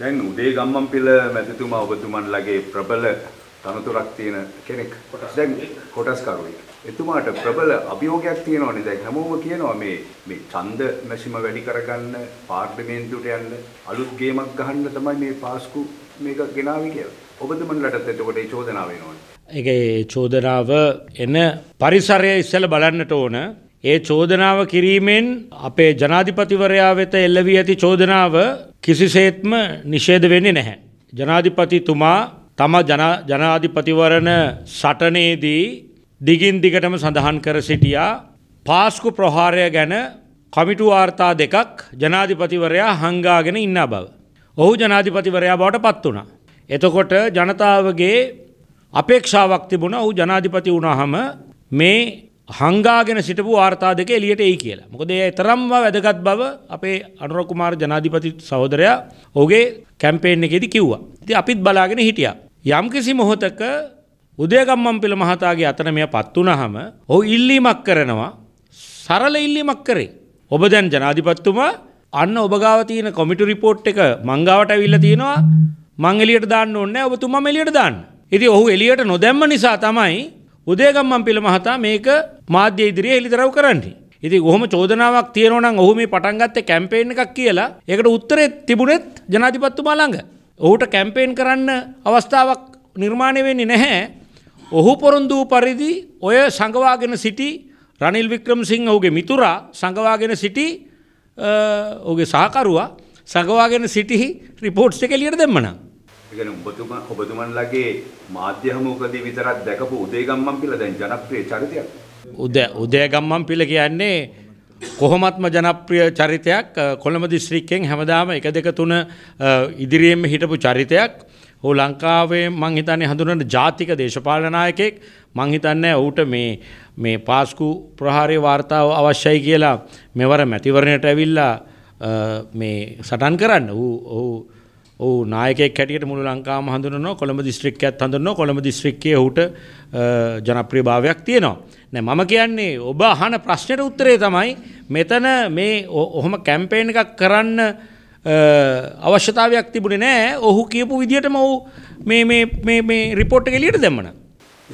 දැන් උදේ ගම්මන්පිල මැතිතුමා ඔබතුමන්ලගේ ප්‍රබල තනතුරක් තියෙන කෙනෙක්. දැන් කොටස් කරුවෙක්. එතුමාට ප්‍රබල අභියෝගයක් තියෙනවානේ දැන් හැමෝම කියනවා මේ මේ ඡන්ද මැෂිම වැඩි කරගන්න පාර්ලිමේන්තුවට යන්න අලුත් ගේමක් ගහන්න තමයි මේ පාස්කු මේක ගෙනාවේ කියලා. ඔබතුමන්ලටත් එතකොට ඒ චෝදනාව එනවනේ. ඒකේ චෝදනාව එන පරිසරය ඉස්සෙල්ලා බලන්නට ඕන. ඒ චෝදනාව කිරීමෙන් අපේ ජනාධිපතිවරයා වෙත එල්ල වී ඇති චෝදනාව කිසිසේත්ම නිෂේධ වෙන්නේ නැහැ. ජනාධිපතිතුමා තම ජනාධිපතිවරණ සටනේදී දිගින් දිගටම සඳහන් කර සිටියා පාස්කු ප්‍රහාරය ගැන කමිටු වාර්තා දෙකක් ජනාධිපතිවරයා හංගාගෙන ඉන්න බව. ඔහු ජනාධිපතිවරයා බවට පත් වුණා. එතකොට ජනතාවගේ අපේක්ෂාවක් තිබුණ ඔහු ජනාධිපති වුණහම මේ හංගාගෙන සිටපු වාර්තා දෙක එලියට එයි කියලා. මොකද ඒ තරම්ම වැදගත් බව අපේ අනුර කුමාර ජනාධිපති සහෝදරයා ඔහුගේ කැම්පේන් එකේදී කිව්වා. ඉතින් අපිත් බලාගෙන හිටියා. යම්කිසි මොහොතක උදයගම්මන් පිළ මහතාගේ අතන මෙයපත් වුණාම ඔහු ඉල්ලීමක් කරනවා. සරල ඉල්ලීමක් කරේ. ඔබ දැන් ජනාධිපතිතුමා අන්න ඔබ ගාව තියෙන කොමිටු රිපෝට් එක මං ගාවට අවිල්ලා තියෙනවා. මං එලියට දාන්න ඕනේ නැහැ. ඔබතුමා එලියට දාන්න. ඉතින් ඔහු එලියට නොදැම්ම නිසා තමයි උදේගම්මන් පිළ මහතා මේක මාධ්‍ය ඉදිරියේ හෙළිදරව් කරන්නේ. ඉතින් ඔහොම චෝදනාවක් තියෙනවා නම් ඔහු මේ පටන් ගත්තේ කැම්පේන් එකක් කියලා ඒකට උත්තරේ තිබුණෙත් ජනාධිපතිතුමා ළඟ. ඔහුට කැම්පේන් කරන්න අවස්ථාවක් නිර්මාණය වෙන්නේ නැහැ. ඔහු පොරොන්දු පරිදි ඔය සංගවාගෙන සිටි රනිල් වික්‍රමසිංහ ඔහුගේ මිතුරා සංගවාගෙන සිටි ඔහුගේ සහකරුවා සංගවාගෙන සිටි රිපෝට්ස් එක එළියට දෙන්නනම් කියන්නේ ඔබතුමා ඔබතුමන්ලගේ මාධ්‍ය හමුවකදී විතරක් දැකපු උදේගම්මන් පිළ දැන් ජනප්‍රිය චරිතයක්. උදේ උදේගම්මන් පිළ කියන්නේ කොහොමත්ම ජනප්‍රිය චරිතයක් කොළඹ දිස්ත්‍රික්කෙන් හැමදාම එක දෙක තුන ඉදිරියෙන්ම හිටපු චරිතයක් හෝ ලංකාවේ මං හිතන්නේ හඳුනන ජාතික දේශපාලනායකෙක් මං හිතන්නේ ඔහුට මේ මේ පාස්කු ප්‍රහාරය වාර්තාව අවශ්‍යයි කියලා මෙවර මැතිවරණයට ඇවිල්ලා මේ සටන් කරන්න ඌ ඔහු ඔව් නායකයෙක් හැටියට මුළු ලංකාවම හඳුනනවා කොළඹ දිස්ත්‍රික්කයත් හඳුනනවා කොළඹ දිස්ත්‍රික්කයේ ඔහුට ජනප්‍රියභාවයක් තියෙනවා නෑ මම කියන්නේ ඔබ අහන ප්‍රශ්නෙට උත්තරේ තමයි මෙතන මේ ඔහොම කැම්පේන් එකක් කරන්න අවශ්‍යතාවයක් තිබුණේ නෑ ඔහු කියපු විදිහටම ඔහු මේ මේ මේ මේ රිපෝට් එක එළියට දැම්මන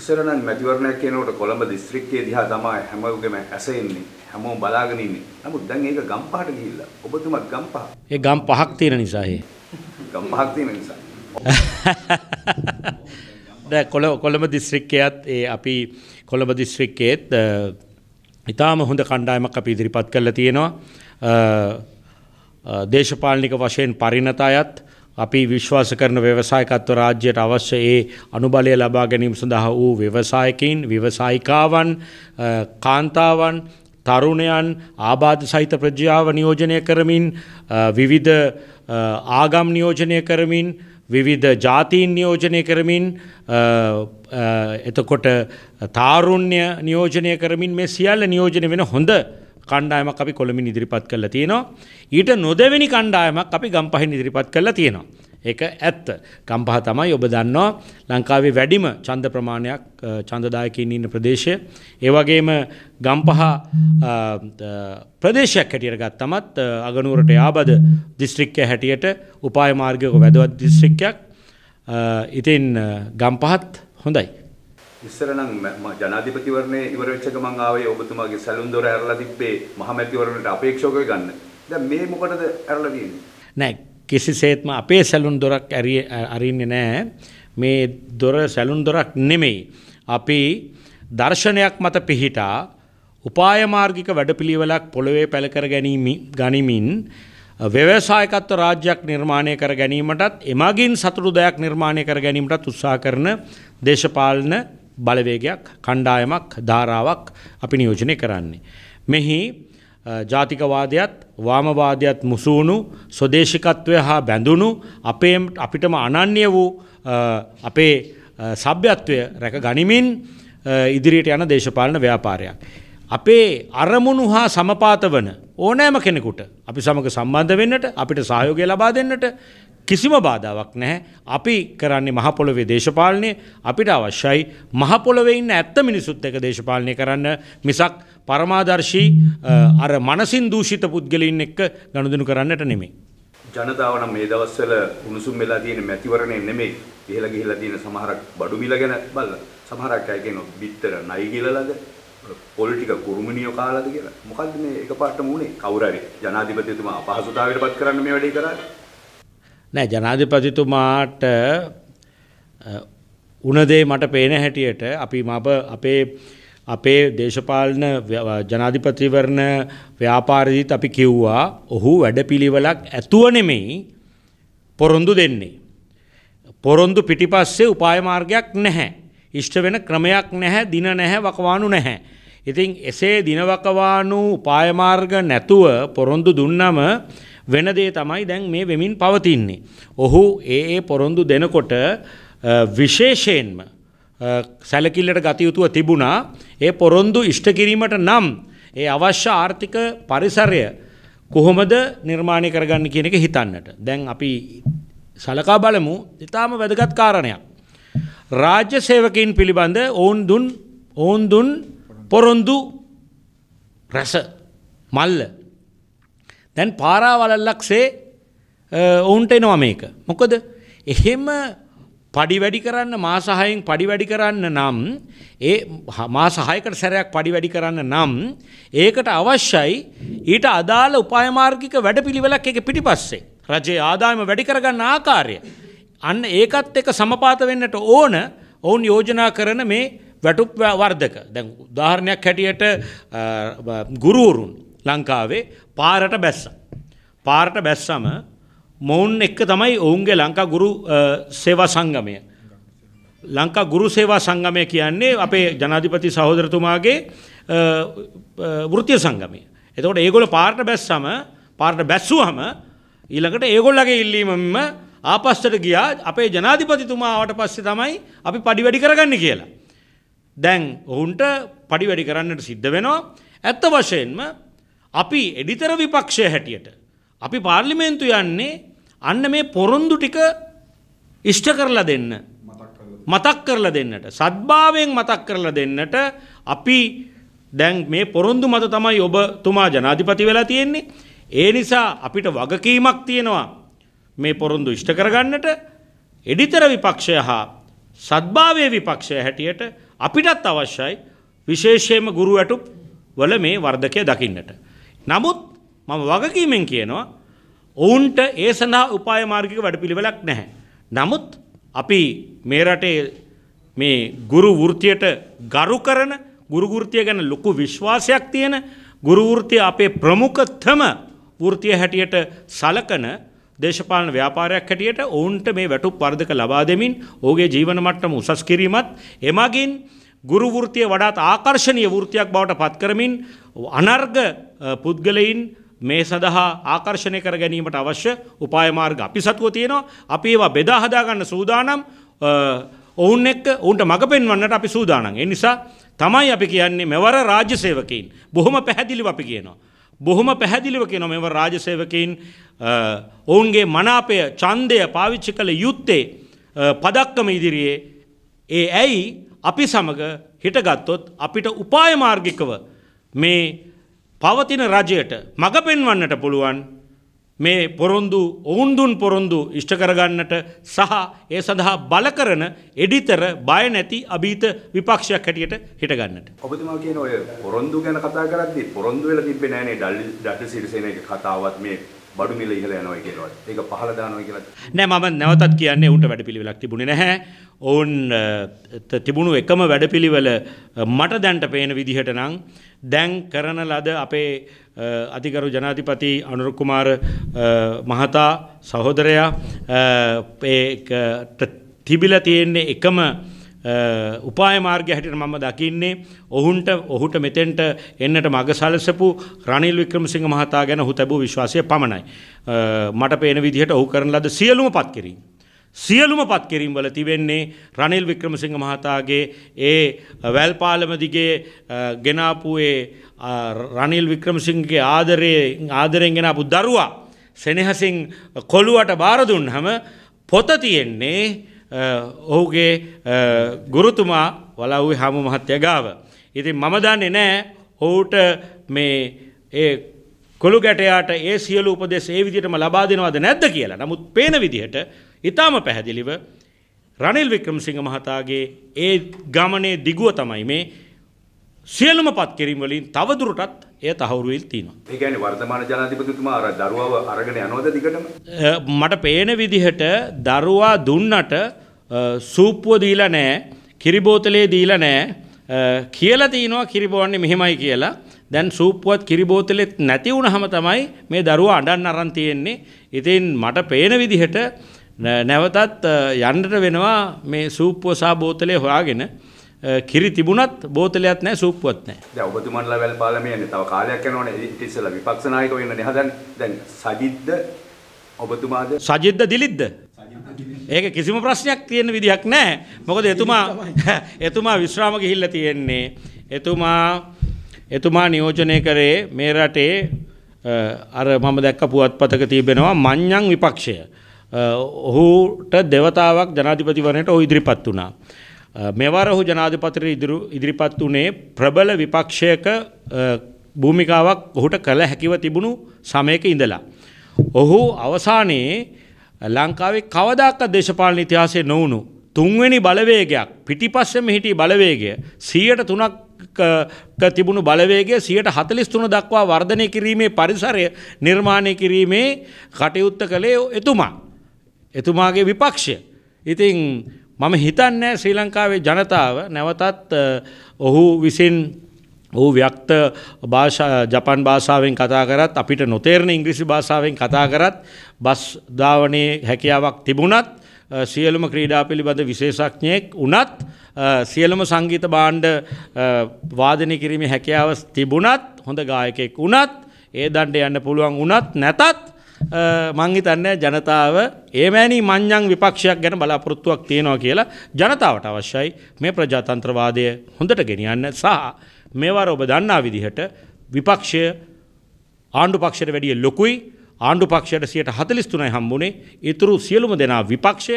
ඉස්සරනම් මැතිවරණයක් කියනකොට කොළඹ දිස්ත්‍රික්කයේ දිහා තමයි හැමෝගෙම ඇස එන්නේ හැමෝම බලාගෙන ඉන්නේ. නමුත් දැන් ඒක ගම්පහට ගිහිල්ලා. ඔබතුමා ගම්පහ. ඒ ගම්පහක් තියෙන නිසා ඒ ගම් පහක් තියෙන නිසා. දැන් කොළඹ කොළඹ දිස්ත්‍රික්කයේත් ඒ අපි කොළඹ දිස්ත්‍රික්කයේත් ඉතාම හොඳ කණ්ඩායමක් අපි ඉදිරිපත් කරලා තියෙනවා. දේශපාලනික වශයෙන් පරිණත අයත් අපි විශ්වාස කරන ව්‍යවසායකත්ව රාජ්‍යයට අවශ්‍ය ඒ අනුබලය ලබා ගැනීම සඳහා වූ ව්‍යවසායකින් ව්‍යවසායිකාවන් කාන්තාවන් තරුණයන් ආබාධ සහිත ප්‍රජාව නියෝජනය කරමින් විවිධ ආගම් නියෝජනය කරමින් විවිධ ජාතීන් නියෝජනය කරමින් එතකොට තාරුණ්‍ය නියෝජනය කරමින් මේ සියල්ල නියෝජනය වෙන හොඳ කණ්ඩායමක් අපි කොළමින් ඉදිරිපත් කරලා තියෙනවා. ඊට නොදැවෙනි කණ්ඩායමක් අපි ගම්පහින් ඉදිරිපත් කරලා තියෙනවා. ඒක ඇත්ත. ගම්පහ තමයි ඔබ දන්නවා ලංකාවේ වැඩිම ඡන්ද ප්‍රමාණයක් ඡන්දදායකයින් ඉන්න ප්‍රදේශය. ඒ වගේම ගම්පහ ප්‍රදේශයක් හැටියට ගත්තමත් අගනුවරට යාබද දිස්ත්‍රික්කය හැටියට උපාය මාර්ගයක වැදගත් දිස්ත්‍රික්කයක්. ඉතින් ගම්පහත් හොඳයි. ඉස්සර නම් ජනාධිපතිවරණේ ඉවර වෙච්ච ගමන් ආවේ ඔබතුමාගේ සැලුම් දොර ඇරලා තිබ්බේ මහමැතිවරණයට අපේක්ෂකව ගන්න. දැන් මේ මොකටද ඇරලා තියෙන්නේ? නෑ කිසිසේත්ම අපේ සැලුන් දොරක් අරින්නේ නෑ මේ දොර සැලුන් දොරක් නෙමෙයි. අපි දර්ශනයක් මත පිහිටා උපායමාර්ගික වැඩපිළිවෙලක් පොළොවේ පැළකර ගැනීම ගනිමින් ව්‍යවසායකත්ව රාජ්‍යයක් නිර්මාණය කර ගැනීමටත් එමගින් සතුරු දෙයක් නිර්මාණය කර ගැනීමටත් උත්සා කරන දේශපාලන බලවේගයක් කණ්ඩායමක් ධාරාවක් අපි නියෝජනය කරන්නේ. මෙහි ජාතිකවාදයත් වාමවාදයත් මුසූුණු ස්වදේශිකත්වය හා බැඳුණු අපේ අපිටම අනන්‍ය වූ අපේ සභ්‍යත්වය රැක ගනිමින් ඉදිරියට යන දේශපාලන ව්‍යාපාරයක්. අපේ අරමුණු හා සමපාත වන ඕනෑම කෙනෙකුට අපි සමඟ සම්බන්ධ වෙන්නට අපිට සහයෝගය ලබා දෙන්නට කිසිම බාධාවක් නැහැ. අපි කරන්නේ මහ පොළොවේ දේශපාලනය. අපිට අවශ්‍යයි මහ පොළොවේ ඉන්න ඇත්ත මිනිසුත් එක්ක දේශපාලනය කරන්න මිසක් පරමාදර්ශී අර මනසින් දූෂිත පුද්ගලයින් එක්ක ගනුදෙනු කරන්නට නෙමෙයි. ජනතාව නම් මේ දවස්වල උණුසුම් වෙලා තියෙන මැතිවරණය නෙමෙයි. ඉහළ ගිහිලා තියෙන සමහරක් බඩු මිල ගැන බලලා සමහරක් අය කියනවා බිත්තර නයි කියලාද පොලිටික කුරුමිනියෝ කාලාද කියලා. මොකද්ද මේ එකපාරටම උනේ? කවුරු හරි ජනාධිපතිතුමා අපහසුතාවයට පත් කරන්න මේ වැඩේ කරන්නේ? නෑ ජනාධිපතිතුමාට උනදේ මට පේන හැටියට අපි මබ අපේ අපේ දේශපාලන ජනාධිපතිවරණ ව්‍යාපාරදීත් අපි කිව්වා ඔහු වැඩපිළිවෙලක් ඇතුව නෙමෙයි පොරොන්දු දෙන්නේ. පොරොන්දු පිටිපස්සේ උපායමාර්ගයක් නැහැ. ඉෂ්ට වෙන ක්‍රමයක් නැහැ දින නැහැ වකවානු නැහැ. ඉතින් එසේ දිනවකවානු උපායමාර්ග නැතුව පොරොන්දු දුන්නම වෙන දේ තමයි දැන් මේ වෙමින් පවතින්නේ. ඔහු ඒ ඒ පොරොන්දු දෙනකොට විශේෂයෙන්ම සැලකිල්ලට ගතයුතුව තිබුණා ඒ පොරොන්දු ඉෂ්ට කිරීමට නම් ඒ අවශ්‍ය ආර්ථික පරිසරය කොහොමද නිර්මාණය කරගන්න කියන එක හිතන්නට. දැන් අපි සලකා බලමු ඉතාම වැදගත් කාරණයක්. රාජ්‍ය සේවකයින් පිළිබඳ ඔවුන් දුන් ඔවුන් දුන් පොරොන්දු රැස මල්ල දැන් පාරාවලල්ලක්සේ ඔවුන්ට එනවා මේක. මොකද එහෙම පඩි වැඩි කරන්න මාසහයෙන් පඩි වැඩි කරන්න නම් ඒ මාසහයකට සැරයක් පඩි වැඩි කරන්න නම් ඒකට අවශ්‍යයි ඊට අදාළ උපායමාර්ගික වැඩ පිළිවෙලක් එක පිටිපස්සේ. රජයේ ආදායම වැඩි කරගන්න ආකාරය. අන්න ඒකත් එක සමපාත වෙන්නට ඕන ඔවුන් යෝජනා කරන මේ වැටුප් වර්ධක දැන් උදාහරණයක් හැටියට ගුරුවරුන් ලංකාවේ පාරට බැස්ස. පාරට බැස්සම මොවුන් එක්ක තමයි ඔවුන්ගේ ලංකා ගුරු සේවා සංගමය. ලංකා ගුරු සේවා සංගමය කියන්නේ අපේ ජනාධිපති සහෝදරතුමාගේ වෘතිය සංගමය. එතකොට ඒගොල පාර්ට බැස්සම පාර්ට බැස්සුවහම ඊළඟට ඒගොල්ලගේ ඉල්ලීමම ආපස්සට ගියා අපේ ජනාධිපතිතුමාවට පස්සේ තමයි අපි පඩි වැඩි කරගන්න කියලා. දැන් ඔවුන්ට පඩි වැඩි කරන්නට සිද්ධ වෙනවා. ඇත්ත වශයෙන්ම අපි එඩිතර විපක්ෂය හැටියට අපි පාර්ලිමේන්තු යන්නේ අන්න මේ පොරොන්දු ටික ඉෂ්ට කරලා දෙන්න මතක් කරලා දෙන්නට සද්භාවයෙන් මතක් කරලා දෙන්නට අපි දැන් මේ පොරොන්දු මත තමයි ඔබතුමා ජනාධිපති වෙලා තියෙන්නේ ඒ නිසා අපිට වගකීමක් තියෙනවා මේ පොරොන්දු ඉෂ්ට කරගන්නට එඩිතර විපක්ෂය හා සද්භාවය විපක්ෂය හැටියට අපිටත් අවශ්‍යයි විශේෂයම ගුරු ඇටුප් වල මේ වර්ධකය දකින්නට නමුත් මම වගකීමෙන් කියනවා ඔවුන්ට ඒ සඳහා උපාය මාර්ගික වැඩපිළිවෙලක් නැහැ. නමුත් අපි මේ රටේ මේ ගුරු වෘත්තියට ගරු කරන ගුරු වෘත්තිය ගැන ලොකු විශ්වාසයක් තියෙන ගුරු වෘත්තිය අපේ ප්‍රමුඛතම වෘත්තිය හැටියට සලකන දේශපාලන ව්‍යාපාරයක් හැටියට ඔවුන්ට මේ වැටුප් වර්ධක ලබා දෙමින් ඔහුගේ ජීවන මට්ටම උසස් කිරීමත් එමගින් ගුරු වෘත්තිය වඩාත් ආකර්ශනීය වෘත්තියක් බවට පත් කරමින් අනර්ග පුද්ගලයින් මේ සඳහා ආකර්ෂණය කර ගැනීමට අවශ්‍ය උපායමාර්ග අපි සතුව තියෙනවා අපි ඒවා බෙදාහදාගන්න සූදානම් ඔවුන් එක්ක ඔවුන්ට මඟ පෙන්වන්නට අපි සූදානම්. ඒ නිසා තමයි අපි කියන්නේ මෙවර රාජ්‍ය සේවකයින් බොහොම පැහැදිලිව අපි කියනවා. බොහොම පැහැදිලිව කියනවා මෙවර රාජ්‍ය සේවකයින් ඔවුන්ගේ මනාපය ඡන්දය පාවිච්චි කළ යුත්තේ පදක්කම ඉදිරියේ ඒ ඇයි අපි සමග හිටගත්තොත් අපිට උපාය මාර්ගිකව මේ පවතින රජයට මඟ පෙන්වන්නට පුළුවන් මේ පොරොන්දු ඔවුන්දුන් පොරොන්දු ඉෂ්ට කරගන්නට සහ ඒ සඳහා බල කරන එඩිතර බය නැති අභීත විපක්ෂයක් හැටියට හිටගන්නට. ඔබතුමා කියන ඔය පොරොන්දු ගැන කතා කරද්දී පොරොන්දු වෙලා තිබ්බේ නැහැ නේ ඩල් ඩඩ් සිරිසේන එක කතාවත් මේ බඩු මිල ඉහළ යනවා කියලාවත් ඒක පහළ දානවා කියලාත් නෑ මම නැවතත් කියන්නේ උන්ට වැඩපිළිවෙලක් තිබුණේ නැහැ ඔවුන් තිබුණු එකම වැඩපිළිවෙල මට දැන්ට පේන විදිහට නම් දැන් කරන ලද අපේ අධිකරු ජනාධිපති අනුරුප් කුමාර මහතා සහෝදරයා තිබිලා තියෙන්නේ එකම උපාය මාර්ගය හැටියට මම දකින්නේ ඔවුන්ට ඔහුට මෙතෙන්ට එන්නට මඟ සලසපු රනිල් වික්‍රමසිංහ මහතා ගැන ඔහු තිබූ විශ්වාසය පමණයි. මට පේන විදිහට ඔහු කරන ලද සියලුම පත්කිරීම් සියලුම පත්කිරීම් වල තිබෙන්නේ රනිල් වික්‍රමසිංහ මහතාගේ ඒ වැල්පාලම දිගේ ගෙනාපු ඒ රනිල් වික්‍රමසිංහගේ ආදරයේ ආදරයෙන් ගෙනාපු දරුවා සෙනෙහසින් කොළුවට බාර දුන්නම පොත තියෙන්නේ ඔහුගේ ගුරුතුමා වලව්වේ හමු මහත්තය ගාව. ඉතින් මම දන්නේ නෑ ඔවුට මේ ඒ කොළු ගැටයාට ඒ සියලු උපදෙස් ඒ විදිහටම ලබා දෙනවද නැද්ද කියලා. නමුත් පේන විදිහට ඊටාම පැහැදිලිව රනිල් වික්‍රමසිංහ මහතාගේ ඒ ගමනේ දිගුව තමයි මේ සියලුම පත් කිරීම වලින් තවදුරටත් එය තහවුරු වෙලා තියෙනවා. ඒ කියන්නේ වර්තමාන ජනාධිපතිතුමා අර දරුවව අරගෙන යනවද දිගටම? මට පේන විදිහට දරුවා දුන්නට සූප්පුව දීලා නැහැ, කිරි බෝතලේ දීලා නැහැ. කියලා තිනවා කිරි බොන්නේ මෙහෙමයි කියලා. දැන් සූප්පුවත් කිරි බෝතලෙත් නැති වුණාම තමයි මේ දරුවා අඬන්න අරන් තියෙන්නේ. ඉතින් මට පේන විදිහට නැවතත් යන්නට වෙනවා මේ සූප්පුව සහ බෝතලේ හොයාගෙන කිරි තිබුණත් බෝතලයක් නැහැ සූප්පුවත් නැහැ. දැන් ඔබතුමන්ලා වැල් පාලමේ යන්නේ තව කාලයක් යනවනේ ඊට ඉස්සෙල්ලා විපක්ෂ නායක වෙන්න නේ හදන්නේ. දැන් සජිත්ද ඔබතුමාද? සජිත්ද දිලිද්ද? ඒක කිසිම ප්‍රශ්නයක් තියෙන විදිහක් නැහැ. මොකද එතුමා එතුමා විශ්‍රාම ගිහිල්ලා තියෙන්නේ. එතුමා එතුමා නියෝජනය කරේ මේ රටේ අර මම දැක්ක පුවත්පතක තිබෙනවා මඤ්ඤං විපක්ෂය. ඔහුට දෙවතාවක් ජනාධිපතිවරණයට ඔහු ඉදිරිපත් වුණා. මෙවර ඔහු ජනාධිපතිට ඉදිරි ඉදිරිපත් වුණේ ප්‍රබල විපක්ෂයක භූමිකාවක් ඔහුට කළ හැකිව තිබුණු සමයක ඉඳලා. ඔහු අවසානයේ ලංකාවේ කවදාක්වත් දේශපාලන ඉතිහාසයේ නොවුණු තුන්වෙනි බලවේගයක් පිටිපස්සෙම හිටි බලවේගය 103ක් තිබුණු බලවේගය 143 දක්වා වර්ධනය කිරීමේ පරිසරය නිර්මාණය කිරීමේ කටයුත්ත කළේ එතුමා. එතුමාගේ විපක්ෂය. ඉතින් මම හිතන්නේ ශ්‍රී ලංකාවේ ජනතාව නැවතත් ඔහු විසින් ඔහු ව්‍යක්ත ජපන් භාෂාවෙන් කතා කරත් අපිට නොතේරණ ඉංග්‍රිසි භාෂාවෙන් කතා කරත් බස් ධාවනයේ හැකියාවක් තිබුණත් සියලුම ක්‍රීඩා පිළිබඳ විශේෂඥයෙක් වනත් සියලුම සංගීත බාණ්ඩ වාදනය කිරීම හැකියාව තිබුණත් හොඳ ගායකෙක් වනත් ඒ දන්ට යන්න පුළුවන් වනත් නැතත් මං හිතන්නේ ජනතාව ඒමෑනි මං්ඥං විපක්ෂයක් ගැන බලාපොරොත්තුවක් තියෙනවා කියලා ජනතාවට අවශ්‍යයි මේ ප්‍රජාතන්ත්‍රවාදය හොඳට ගෙනියන්න සහ මේවර ඔබ දන්නා විදිහට විපක්ෂය ආණ්ඩු පක්ෂයට වැඩිය ලොකුයි ආණ්ඩු පක්ෂයට සියට හතලිස්තුනයි හම්බුණේ ඉතුරු සියලුම දෙනා විපක්ෂය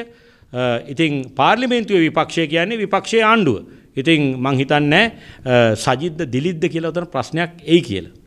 ඉතිං පාර්ලිමේන්තුව විපක්ෂය කියන්නේ විපක්ෂය ආණ්ඩුව. ඉතිං මංහිතන්නෑ සජිද්ද දිලිද්ද කියලා තන ප්‍රශ්නයක් ඒ කියලා.